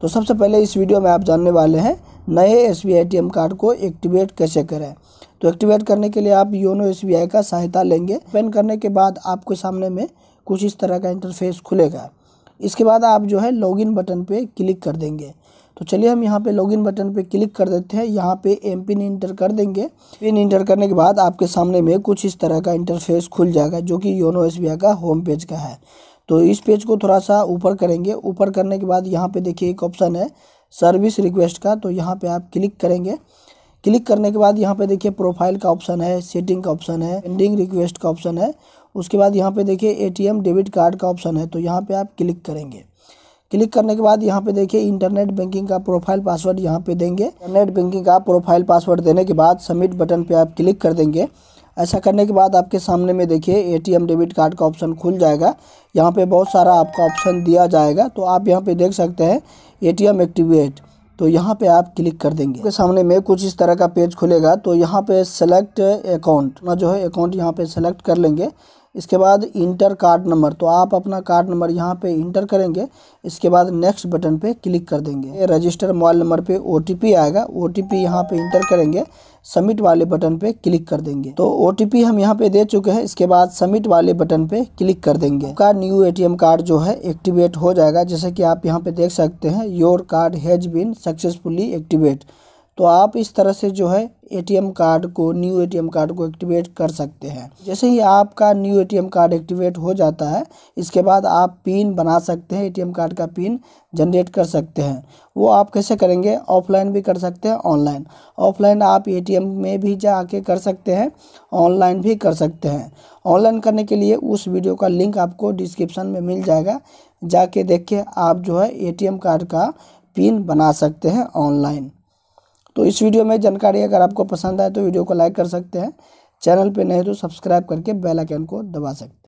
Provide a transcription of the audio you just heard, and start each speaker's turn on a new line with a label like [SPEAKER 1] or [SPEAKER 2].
[SPEAKER 1] तो सबसे पहले इस वीडियो में आप जानने वाले हैं नए एस बी कार्ड को एक्टिवेट कैसे करें तो एक्टिवेट करने के लिए आप योनो एस का सहायता लेंगे ओपन करने के बाद आपके सामने में कुछ इस तरह का इंटरफेस खुलेगा इसके बाद आप जो है लॉगिन बटन पे क्लिक कर देंगे तो चलिए हम यहाँ पे लॉगिन बटन पे क्लिक कर देते हैं यहाँ पे एम पिन इंटर कर देंगे पिन इंटर करने के बाद आपके सामने में कुछ इस तरह का इंटरफेस खुल जाएगा जो कि योनो एस का होम पेज का है तो इस पेज को थोड़ा सा ऊपर करेंगे ऊपर करने के बाद यहाँ पे देखिए एक ऑप्शन है सर्विस रिक्वेस्ट का तो यहाँ पे आप क्लिक करेंगे क्लिक करने के बाद यहाँ पे देखिए प्रोफाइल का ऑप्शन है सेटिंग का ऑप्शन है एंडिंग रिक्वेस्ट का ऑप्शन है उसके बाद यहाँ पे देखिए एटीएम डेबिट कार्ड का ऑप्शन है तो यहाँ पे आप क्लिक करेंगे क्लिक करने के बाद यहाँ पे देखिए इंटरनेट बैंकिंग का प्रोफाइल पासवर्ड यहाँ पे देंगे इंटरनेट बैंकिंग का प्रोफाइल पासवर्ड देने के बाद सबमिट बटन पे आप क्लिक कर देंगे ऐसा करने के बाद आपके सामने में देखिए एटीएम डेबिट कार्ड का ऑप्शन खुल जाएगा यहाँ पे बहुत सारा आपका ऑप्शन दिया जाएगा तो आप यहाँ पे देख सकते हैं एटीएम एक्टिवेट तो यहाँ पे आप क्लिक कर देंगे आपके सामने में कुछ इस तरह का पेज खुलेगा तो यहाँ पे सेलेक्ट अकाउंट ना जो है अकाउंट यहाँ पे सेलेक्ट कर लेंगे इसके बाद इंटर कार्ड नंबर तो आप अपना कार्ड नंबर यहाँ पे इंटर करेंगे इसके बाद नेक्स्ट बटन पे क्लिक कर देंगे रजिस्टर मोबाइल नंबर पे ओ आएगा ओ टी पी यहाँ पे इंटर करेंगे सबमिट वाले बटन पे क्लिक कर देंगे तो ओ हम यहाँ पे दे चुके हैं इसके बाद सबमिट वाले बटन पे क्लिक कर देंगे का न्यू एटीएम कार्ड जो है एक्टिवेट हो जाएगा जैसे कि आप यहाँ पे देख सकते हैं your card has been successfully activate तो आप इस तरह से जो है एटीएम कार्ड को न्यू एटीएम कार्ड को एक्टिवेट कर सकते हैं जैसे ही आपका न्यू एटीएम कार्ड एक्टिवेट हो जाता है इसके बाद आप पिन बना सकते हैं एटीएम कार्ड का पिन जनरेट कर सकते हैं वो आप कैसे करेंगे ऑफलाइन भी कर सकते हैं ऑनलाइन ऑफलाइन आप एटीएम में भी जा के कर सकते हैं ऑनलाइन भी कर सकते हैं ऑनलाइन करने के लिए उस वीडियो का लिंक आपको डिस्क्रिप्शन में मिल जाएगा जाके देख के आप जो है ए कार्ड का पिन बना सकते हैं ऑनलाइन तो इस वीडियो में जानकारी अगर आपको पसंद आए तो वीडियो को लाइक कर सकते हैं चैनल पे नहीं तो सब्सक्राइब करके बेल आइकन को दबा सकते हैं